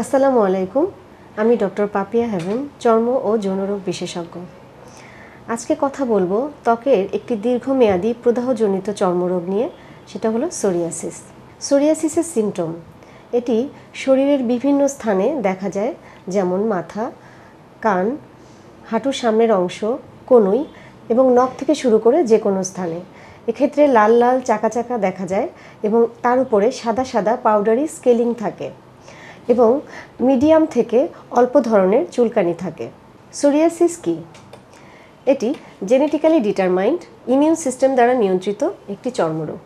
আসসালামু আলাইকুম আমি ডক্টর পাপিয়া হেভেন চর্ম ও যৌনরোগ বিশেষজ্ঞ আজকে কথা বলবো ত্বকের একটি দীর্ঘমেয়াদী প্রদাহজনিত চর্মরোগ নিয়ে সেটা হলো সোরিয়াসিস সোরিয়াসিসের সিমটম এটি শরীরের বিভিন্ন স্থানে দেখা যায় যেমন মাথা কান হাঁটুর সামনের অংশ কনুই এবং নখ থেকে শুরু করে যে কোনো স্থানে এক্ষেত্রে লাল লাল চাকা চাকা দেখা যায় এবং তার উপরে সাদা সাদা পাউডারি স্কেলিং থাকে এবং মিডিয়াম থেকে অল্প ধরনের চুলকানি থাকে সোরিয়াসিস কি এটি জেনেটিক্যালি ডিটারমাইন্ড ইমিউন সিস্টেম দ্বারা নিয়ন্ত্রিত একটি চর্মরোগ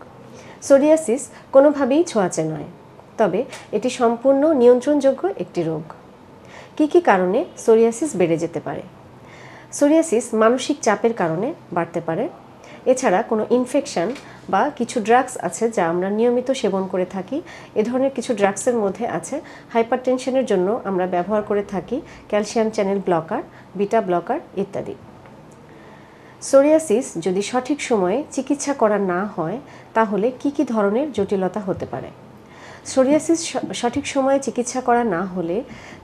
সোরিয়াসিস কোনোভাবেই ছোঁয়াচে নয় তবে এটি সম্পূর্ণ নিয়ন্ত্রণযোগ্য একটি রোগ কি কি কারণে সোরিয়াসিস বেড়ে যেতে পারে সোরিয়াসিস মানসিক চাপের কারণে বাড়তে পারে এছাড়া কোনো ইনফেকশান বা কিছু ড্রাগস আছে যা আমরা নিয়মিত সেবন করে থাকি এ ধরনের কিছু ড্রাগসের মধ্যে আছে হাইপার টেনশনের জন্য আমরা ব্যবহার করে থাকি calcium channel blocker beta blocker ইত্যাদি সোরিয়াসিস যদি সঠিক সময়ে চিকিৎসা করা না হয় তাহলে কি কি ধরনের জটিলতা হতে পারে সোরিয়াসিস সঠিক সময়ে চিকিৎসা করা না হলে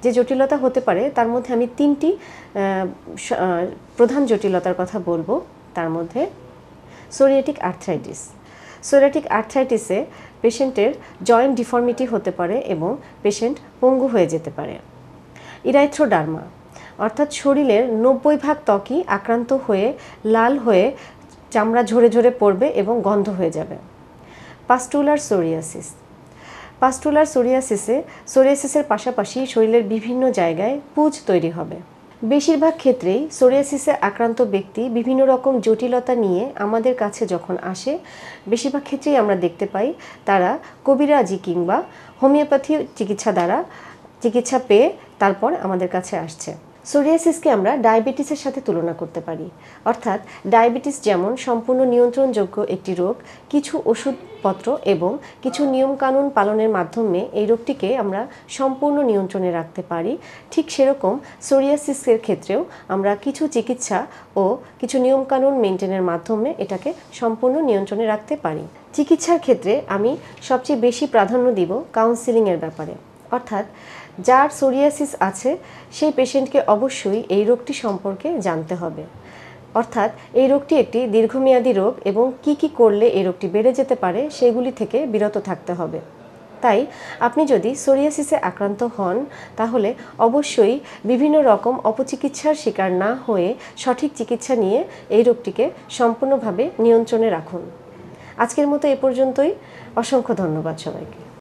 যে জটিলতা হতে পারে তার মধ্যে আমি তিনটি প্রধান জটিলতার কথা বলবো তার মধ্যে সোরিয়েটিক আর্থ্রাইটিস সোরিয়াটিক আর্থ্রাইটিসে পেশেন্টের জয়েন্ট ডিফর্মিটি হতে পারে এবং পেশেন্ট পঙ্গু হয়ে যেতে পারে ইরাইথ্রোডার্মা অর্থাৎ শরীরের নব্বই ভাগ ত্বকই আক্রান্ত হয়ে লাল হয়ে চামড়া ঝরে ঝরে পড়বে এবং গন্ধ হয়ে যাবে পাস্টুলার সোরিয়াসিস পাস্টুলার সোরিয়াসিসে সোরিয়াসিসের পাশাপাশি শরীরের বিভিন্ন জায়গায় পুজ তৈরি হবে বেশিরভাগ ক্ষেত্রেই সোরিয়াসিসে আক্রান্ত ব্যক্তি বিভিন্ন রকম জটিলতা নিয়ে আমাদের কাছে যখন আসে বেশিরভাগ ক্ষেত্রেই আমরা দেখতে পাই তারা কবিরাজি কিংবা হোমিওপ্যাথি চিকিৎসা দ্বারা চিকিৎসা পেয়ে তারপর আমাদের কাছে আসছে সোরিয়াসিসকে আমরা ডায়াবেটিসের সাথে তুলনা করতে পারি অর্থাৎ ডায়াবেটিস যেমন সম্পূর্ণ নিয়ন্ত্রণযোগ্য একটি রোগ কিছু ওষুধপত্র এবং কিছু নিয়মকানুন পালনের মাধ্যমে এই রোগটিকে আমরা সম্পূর্ণ নিয়ন্ত্রণে রাখতে পারি ঠিক সেরকম সোরিয়াসিসের ক্ষেত্রেও আমরা কিছু চিকিৎসা ও কিছু নিয়মকানুন মেনটেনের মাধ্যমে এটাকে সম্পূর্ণ নিয়ন্ত্রণে রাখতে পারি চিকিৎসার ক্ষেত্রে আমি সবচেয়ে বেশি প্রাধান্য দিব কাউন্সিলিংয়ের ব্যাপারে অর্থাৎ যার সোরিয়াসিস আছে সেই পেশেন্টকে অবশ্যই এই রোগটি সম্পর্কে জানতে হবে অর্থাৎ এই রোগটি একটি দীর্ঘমেয়াদী রোগ এবং কি কি করলে এই রোগটি বেড়ে যেতে পারে সেগুলি থেকে বিরত থাকতে হবে তাই আপনি যদি সোরিয়াসিসে আক্রান্ত হন তাহলে অবশ্যই বিভিন্ন রকম অপচিকিৎসার শিকার না হয়ে সঠিক চিকিৎসা নিয়ে এই রোগটিকে সম্পূর্ণভাবে নিয়ন্ত্রণে রাখুন আজকের মতো এ পর্যন্তই অসংখ্য ধন্যবাদ সবাইকে